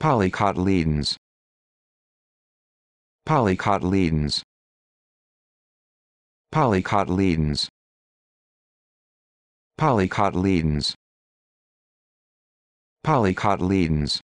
Polycotyledons. Polycotyledons. Polycotyledons. Polycotyledons. Polycotyledons.